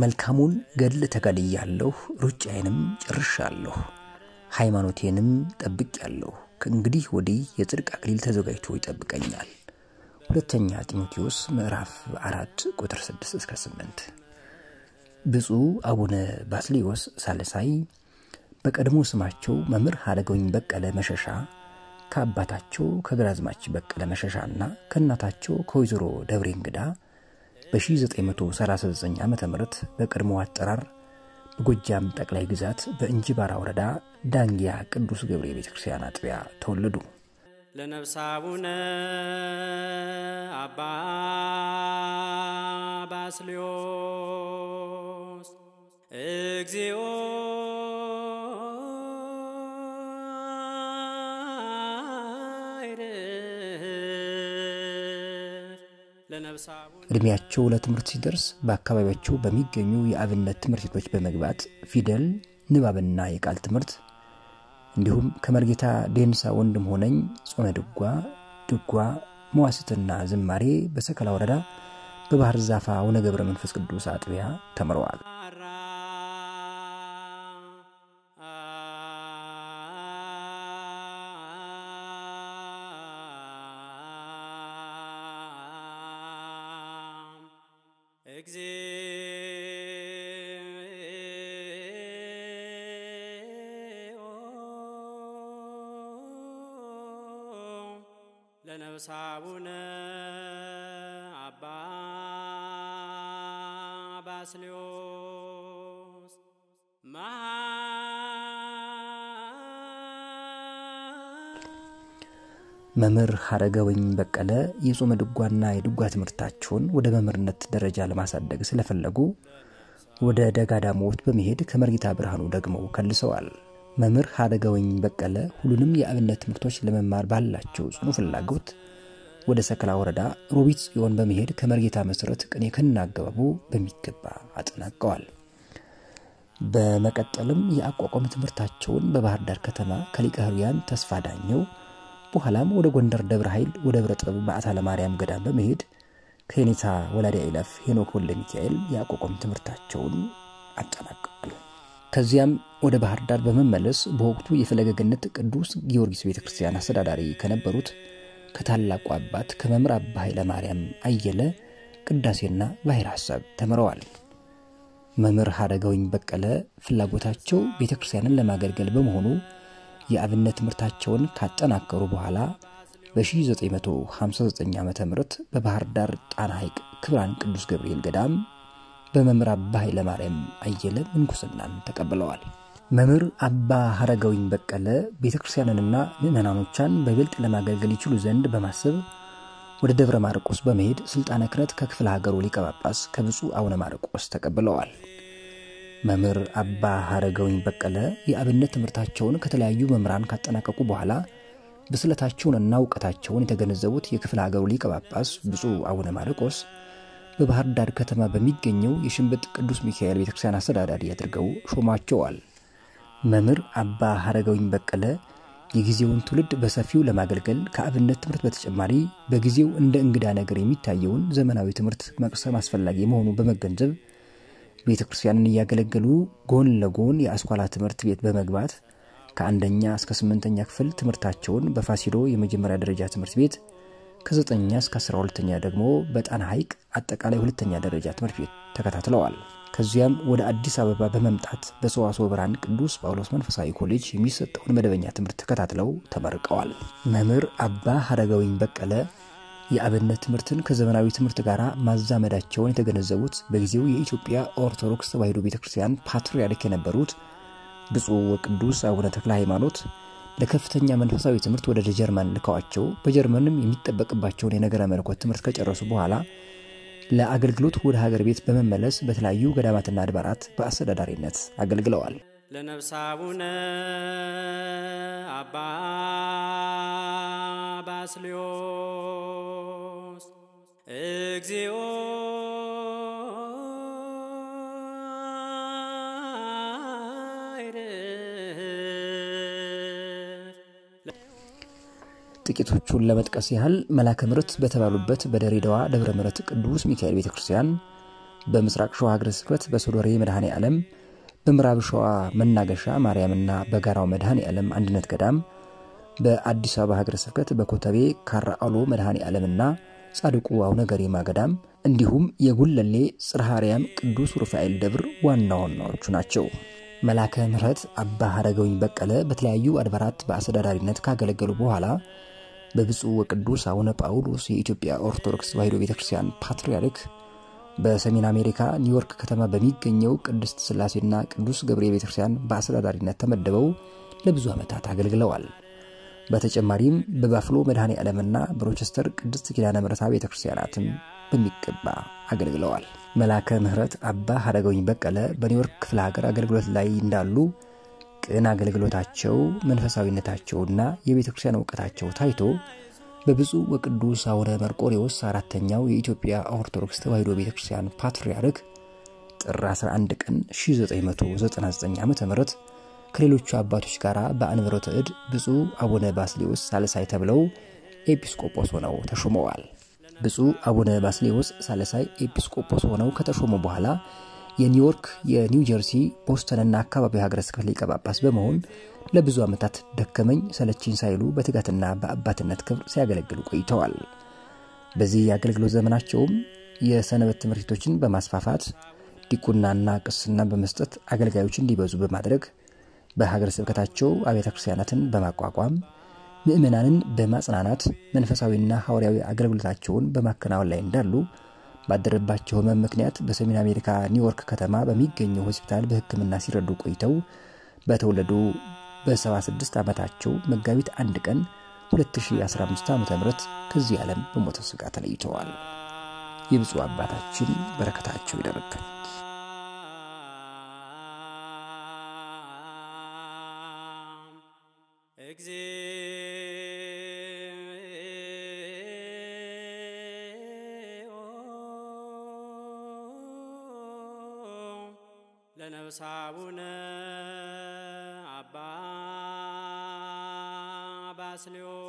መልካሙን ገድል ተጋድያለሁ፣ ሩጫዬንም ጨርሻለሁ፣ ሃይማኖቴንም ጠብቄያለሁ። ከእንግዲህ ወዲህ የጽድቅ አክሊል ተዘጋጅቶ ይጠብቀኛል። ሁለተኛ ጢሞቴዎስ ምዕራፍ አራት ቁጥር 6 እስከ 8። ብፁዕ አቡነ ባስልዮስ ሳልሳይ በቀድሞ ስማቸው መምህር ሀረገወይን በቀለ መሸሻ ከአባታቸው ከግራዝማች በቀለ መሸሻና ከእናታቸው ከወይዘሮ ደብሬ እንግዳ በ1939 ዓ ም በቀድሞ አጠራር በጎጃም ጠቅላይ ግዛት በእንጅባራ ወረዳ ዳንጊያ ቅዱስ ገብርኤል ቤተ ክርስቲያን አጥቢያ ተወለዱ። ለነፍሰ አቡነ አባ ባስልዮስ እግዚኦ እድሜያቸው ለትምህርት ሲደርስ በአካባቢያቸው በሚገኙ የአብነት ትምህርት ቤቶች በመግባት ፊደል፣ ንባብና የቃል ትምህርት እንዲሁም ከመርጌታ ዴንሳ ወንድም ሆነኝ ጾመ ድጓ፣ ድጓ፣ መዋስትና ዝማሬ በሰከላ ወረዳ በባህር ዛፋ አቡነ ገብረ መንፈስ ቅዱስ አጥቢያ ተምረዋል። ሳቡነ አባ ባስልዮስ መምህር ሀረገ ወይም በቀለ የጾመ ድጓና የድጓ ትምህርታቸውን ወደ መምህርነት ደረጃ ለማሳደግ ስለፈለጉ ወደ ደጋዳሞት በመሄድ ከመርጌታ ብርሃኑ ደግሞ ከልሰዋል። መምህር ሀደገወኝ በቀለ ሁሉንም የአብነት ትምህርቶች ለመማር ባላቸው ጽኑ ፍላጎት ወደ ሰከላ ወረዳ ሮቢት ጽዮን በመሄድ ከመርጌታ መሰረት ቅኔ ከናገባቡ በሚገባ አጠናቀዋል። በመቀጠልም የአቋቋም ትምህርታቸውን በባህር ዳር ከተማ ከሊቀህርያን ተስፋ ዳኘው፣ በኋላም ወደ ጎንደር ደብረ ኃይል ወደ ጥበብ ማዕታ ለማርያም ገዳም በመሄድ ከኔታ ወላዲ ይለፍ ሄኖክ ወልደ ሚካኤል የአቋቋም ትምህርታቸውን አጠናቀዋል። ከዚያም ወደ ባህር ዳር በመመለስ በወቅቱ የፈለገ ቅዱስ ጊዮርጊስ ቤተ ክርስቲያን አስተዳዳሪ ከነበሩት ከታላቁ አባት ከመምር አባ ኃይለ ማርያም አየለ ቅዳሴና ባሕረ ሐሳብ ተምረዋል። መምህር ሀደገውኝ በቀለ ፍላጎታቸው ቤተ ክርስቲያንን ለማገልገል በመሆኑ የአብነት ትምህርታቸውን ካጠናከሩ በኋላ በ1959 ዓ ም በባህር ዳር ጣና ሐይቅ ክብራን ቅዱስ ገብርኤል ገዳም በመምህር አባ ኃይለማርያም አየለ ምንኩስናን ተቀብለዋል። መምህር አባ ሀረጋዊን በቀለ ቤተ ክርስቲያንንና ምዕመናኖቿን በይበልጥ ለማገልገል ይችሉ ዘንድ በማሰብ ወደ ደብረ ማርቆስ በመሄድ ስልጣነ ክረት ከክፍለ ሀገሩ ሊቀ ጳጳስ ከብፁዕ አቡነ ማርቆስ ተቀብለዋል። መምህር አባ ሀረገውኝ በቀለ የአብነት ትምህርታቸውን ከተለያዩ መምህራን ካጠናቀቁ በኋላ ብስለታቸውንና እውቀታቸውን የተገነዘቡት የክፍለ ሀገሩ ሊቀ ጳጳስ ብፁዕ አቡነ ማርቆስ በባህር ዳር ከተማ በሚገኘው የሽንብጥ ቅዱስ ሚካኤል ቤተክርስቲያን አስተዳዳሪ አድርገው ሾማቸዋል። መምህር አባ ሀረገውኝ በቀለ የጊዜውን ትውልድ በሰፊው ለማገልገል ከአብነት ትምህርት በተጨማሪ በጊዜው እንደ እንግዳ ነገር የሚታየውን ዘመናዊ ትምህርት መቅሰም አስፈላጊ መሆኑ በመገንዘብ ቤተ ክርስቲያንን እያገለገሉ ጎን ለጎን የአስኳላ ትምህርት ቤት በመግባት ከአንደኛ እስከ ስምንተኛ ክፍል ትምህርታቸውን በፋሲሎ የመጀመሪያ ደረጃ ትምህርት ቤት ከዘጠኛ እስከ አስራ ሁለተኛ ደግሞ በጣና ሐይቅ አጠቃላይ ሁለተኛ ደረጃ ትምህርት ቤት ተከታትለዋል። ከዚያም ወደ አዲስ አበባ በመምጣት በሰዋስወ ብርሃን ቅዱስ ጳውሎስ መንፈሳዊ ኮሌጅ የሚሰጠውን መደበኛ ትምህርት ተከታትለው ተመርቀዋል። መምህር አባ ሀረጋዊኝ በቀለ የአብነት ትምህርትን ከዘመናዊ ትምህርት ጋር ማዛመዳቸውን የተገነዘቡት በጊዜው የኢትዮጵያ ኦርቶዶክስ ተዋሕዶ ቤተ ክርስቲያን ፓትርያርክ የነበሩት ብፁዕ ወቅዱስ አቡነ ተክለ ሃይማኖት ለከፍተኛ መንፈሳዊ ትምህርት ወደ ጀርመን ልከዋቸው በጀርመንም የሚጠበቅባቸውን የነገረ መለኮት ትምህርት ከጨረሱ በኋላ ለአገልግሎት ወደ ሀገር ቤት በመመለስ በተለያዩ ገዳማትና አድባራት በአስተዳዳሪነት አገልግለዋል። ለነፍሰ አቡነ አባ ባስልዮስ እግዚኦ ጥቂቶቹን ለመጥቀስ ያህል መላከ ምረት በተባሉበት በደሬዳዋ ደብረ ምረት ቅዱስ ሚካኤል ቤተ ክርስቲያን፣ በምስራቅ ሸዋ ሀገረ ስብከት በሶዶሬ መድኃኔ ዓለም፣ በምዕራብ ሸዋ መናገሻ ማርያምና በጋራው መድኃኔ ዓለም አንድነት ገዳም፣ በአዲስ አበባ ሀገረ ስብከት በኮተቤ ካራአሎ አሎ መድኃኔ ዓለምና ጻድቁ አቡነ ገሪማ ገዳም እንዲሁም የጉለሌ ጽርሃርያም ቅዱስ ሩፋኤል ደብር ዋና ዋናዎቹ ናቸው። መላከ ምረት አባ ሀረገውኝ በቀለ በተለያዩ አድባራት በአስተዳዳሪነት ካገለገሉ በኋላ በብፁዕ ወቅዱስ አቡነ ጳውሎስ የኢትዮጵያ ኦርቶዶክስ ተዋሕዶ ቤተክርስቲያን ፓትርያርክ በሰሜን አሜሪካ ኒውዮርክ ከተማ በሚገኘው ቅድስት ስላሴና ቅዱስ ገብርኤል ቤተክርስቲያን በአስተዳዳሪነት ተመድበው ለብዙ ዓመታት አገልግለዋል። በተጨማሪም በባፍሎ መድኃኔ ዓለምና በሮቸስተር ቅድስት ኪዳነ ምሕረት ቤተክርስቲያናትም በሚገባ አገልግለዋል። መላከ ምሕረት አባ ሀረገውኝ በቀለ በኒውዮርክ ክፍለ ሀገር አገልግሎት ላይ እንዳሉ ቅን አገልግሎታቸው መንፈሳዊነታቸውና የቤተ ክርስቲያን እውቀታቸው ታይቶ በብፁዕ ወቅዱስ አቡነ መርቆሬዎስ አራተኛው የኢትዮጵያ ኦርቶዶክስ ተዋሕዶ ቤተ ክርስቲያን ፓትርያርክ ጥር 11 ቀን 1999 ዓ ም ከሌሎቹ አባቶች ጋር በአንብሮተ እድ ብፁዕ አቡነ ባስሌዎስ ሳለሳይ ተብለው ኤጲስቆጶስ ሆነው ተሾመዋል። ብፁዕ አቡነ ባስሌዎስ ሳለሳይ ኤጲስቆጶስ ሆነው ከተሾሙ በኋላ የኒውዮርክ፣ የኒው ጀርሲ፣ ቦስተንና አካባቢ ሀገረ ስብከት ሊቀ ጳጳስ በመሆን ለብዙ ዓመታት ደከመኝ ሰለችኝ ሳይሉ በትጋትና በአባትነት ክብር ሲያገለግሉ ቆይተዋል። በዚህ የአገልግሎት ዘመናቸውም የሰነበት ትምህርት ቤቶችን በማስፋፋት ዲቁናና ቅስና በመስጠት አገልጋዮች እንዲበዙ በማድረግ በሀገረ ስብከታቸው አብያተ ክርስቲያናትን በማቋቋም ምእመናንን በማጽናናት መንፈሳዊና ሐዋርያዊ አገልግሎታቸውን በማከናወን ላይ እንዳሉ ባደረባቸው ህመም ምክንያት በሰሜን አሜሪካ ኒውዮርክ ከተማ በሚገኘው ሆስፒታል በህክምና ሲረዱ ቆይተው በተወለዱ በ76 ዓመታቸው መጋቢት አንድ ቀን 2015 ዓ ም ከዚህ ዓለም በሞተ ስጋ ተለይተዋል። የብፁ አባታችን በረከታቸው ይደርብን። ለነብሳቡነ አባ ባስልዮ